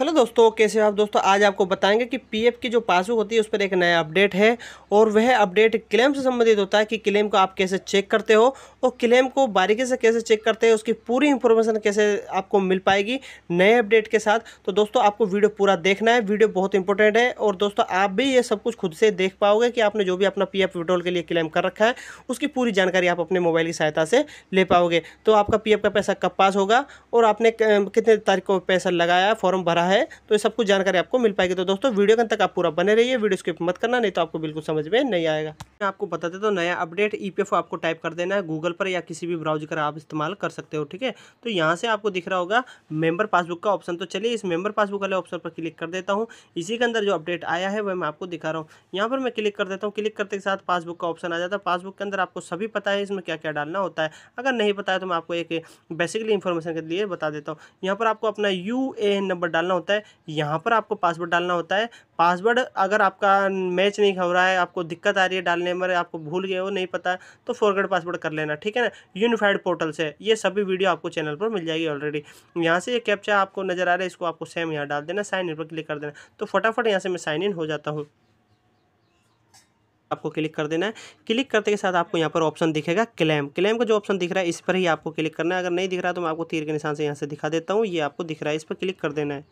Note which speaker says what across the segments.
Speaker 1: hello दोस्तों कैसे हो आप दोस्तों आज आपको बताएंगे कि पीएफ की जो पासबुक होती है उस पर एक नया अपडेट है और वह अपडेट क्लेम से संबंधित होता है कि क्लेम को आप कैसे चेक करते हो और क्लेम को बारीकी से कैसे चेक करते हैं उसकी पूरी इन्फॉर्मेशन कैसे आपको मिल पाएगी नए अपडेट के साथ तो दोस्तों आपको वीडियो पूरा देखना है वीडियो बहुत इंपॉर्टेंट है और दोस्तों आप भी ये सब कुछ खुद से देख पाओगे कि आपने जो भी अपना पी एफ विड्रॉल के लिए क्लेम कर रखा है उसकी पूरी जानकारी आप अपने मोबाइल की सहायता से ले पाओगे तो आपका पी एफ का पैसा कब पास होगा और आपने कितने तारीख को पैसा लगाया फॉर्म भरा है तो ये सब कुछ जानकारी आपको मिल पाएगी तो दोस्तों वीडियो के अंत तक आप पूरा बने रहिए वीडियो स्किप मत करना नहीं तो आपको बिल्कुल समझ में नहीं आएगा मैं आपको बता देता हूँ नया अपडेट ई e आपको टाइप कर देना है गूगल पर या किसी भी ब्राउज कर आप इस्तेमाल कर सकते हो ठीक है तो यहाँ से आपको दिख रहा होगा मेम्बर पासबुक का ऑप्शन तो चलिए इस मेम्बर पासबुक वाले ऑप्शन पर क्लिक कर देता हूँ इसी के अंदर जो अपडेट आया है वह मैं आपको दिखा रहा हूँ यहाँ पर मैं क्लिक कर देता हूँ क्लिक करते के साथ पासबुक का ऑप्शन आ जाता है पासबुक के अंदर आपको सभी पता है इसमें क्या क्या डालना होता है अगर नहीं पता है तो मैं आपको एक बेसिकली इन्फॉर्मेशन के लिए बता देता हूँ यहाँ पर आपको अपना यू नंबर डालना डालना होता है यहाँ पर आपको पासवर्ड डालना होता है पासवर्ड अगर आपका मैच नहीं हो रहा है आपको दिक्कत आ रही है डालने में आपको भूल गए हो नहीं पता तो फॉरगेड पासवर्ड कर लेना ठीक है ना यूनिफाइड पोर्टल से ये सभी वीडियो आपको चैनल पर मिल जाएगी ऑलरेडी यहाँ से ये कैप्चा आपको नजर आ रहा है इसको आपको सेम यहाँ डाल देना साइन इन पर क्लिक कर देना तो फटाफट यहाँ से मैं साइन इन हो जाता हूँ आपको क्लिक कर देना है क्लिक करते के साथ आपको यहाँ पर ऑप्शन दिखेगा क्लेम क्लेम का जो ऑप्शन दिख रहा है इस पर ही आपको क्लिक करना है अगर नहीं दिख रहा है तो मैं आपको तीर के निशान से यहाँ से दिखा देता हूँ ये आपको दिख रहा है इस पर क्लिक कर देना है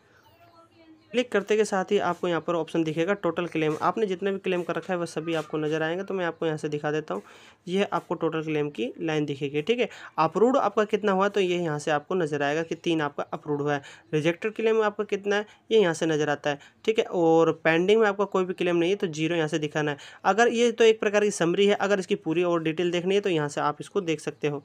Speaker 1: क्लिक करते के साथ ही आपको यहाँ पर ऑप्शन दिखेगा टोटल क्लेम आपने जितने भी क्लेम कर रखा है वह सभी आपको नजर आएंगे तो मैं आपको यहाँ से दिखा देता हूँ यह आपको टोटल क्लेम की लाइन दिखेगी ठीक है अप्रूव्ड आपका कितना हुआ तो ये यह यहाँ से आपको नजर आएगा कि तीन आपका अप्रूव हुआ है रिजेक्टेड क्लेम आपका कितना है ये यह यहाँ से नजर आता है ठीक है और पेंडिंग में आपका कोई भी क्लेम नहीं है तो जीरो यहाँ से दिखाना है अगर ये तो एक प्रकार की समरी है अगर इसकी पूरी और डिटेल देखनी है तो यहाँ से आप इसको देख सकते हो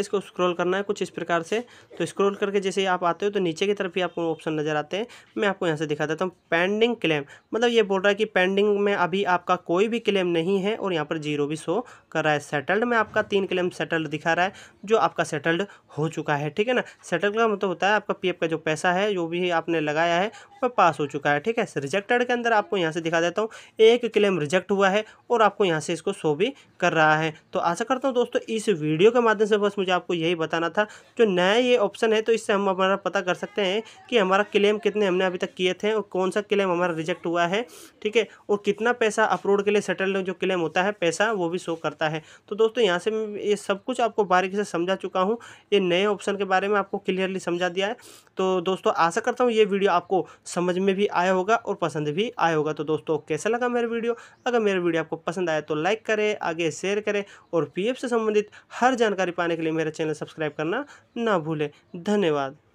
Speaker 1: इसको स्क्रॉल करना है कुछ इस प्रकार से तो स्क्रॉल करके जैसे ही आप आते हो तो नीचे की तरफ ही आपको ऑप्शन नज़र आते हैं मैं आपको यहाँ से दिखा देता हूँ पेंडिंग क्लेम मतलब ये बोल रहा है कि पेंडिंग में अभी आपका कोई भी क्लेम नहीं है और यहाँ पर जीरो भी शो कर रहा है सेटल्ड में आपका तीन क्लेम सेटल्ड दिखा रहा है जो आपका सेटल्ड हो चुका है ठीक है ना सेटल्ड का मतलब होता है आपका पी का जो पैसा है जो भी आपने लगाया है वह पास हो चुका है ठीक है रिजेक्टेड के अंदर आपको यहाँ से दिखा देता हूँ एक क्लेम रिजेक्ट हुआ है और आपको यहाँ से इसको शो भी कर रहा है तो आशा करता हूँ दोस्तों इस वीडियो के माध्यम से बस कुछ आपको यही बताना था जो नया ये ऑप्शन है तो इससे हम हमारा पता कर सकते हैं कि हमारा क्लेम कितने हमने अभी तक किए थे और कौन सा क्लेम हमारा रिजेक्ट हुआ है ठीक है और कितना पैसा अपलोड के लिए सेटल जो क्लेम होता है पैसा वो भी शो करता है तो दोस्तों यहाँ से ये सब कुछ आपको बारीकी से समझा चुका हूँ ये नए ऑप्शन के बारे में आपको क्लियरली समझा दिया है तो दोस्तों आशा करता हूँ ये वीडियो आपको समझ में भी आया होगा और पसंद भी आया होगा तो दोस्तों कैसा लगा मेरा वीडियो अगर मेरा वीडियो आपको पसंद आया तो लाइक करें आगे शेयर करें और पीएफ से संबंधित हर जानकारी पाने के लिए मेरा चैनल सब्सक्राइब करना ना भूलें धन्यवाद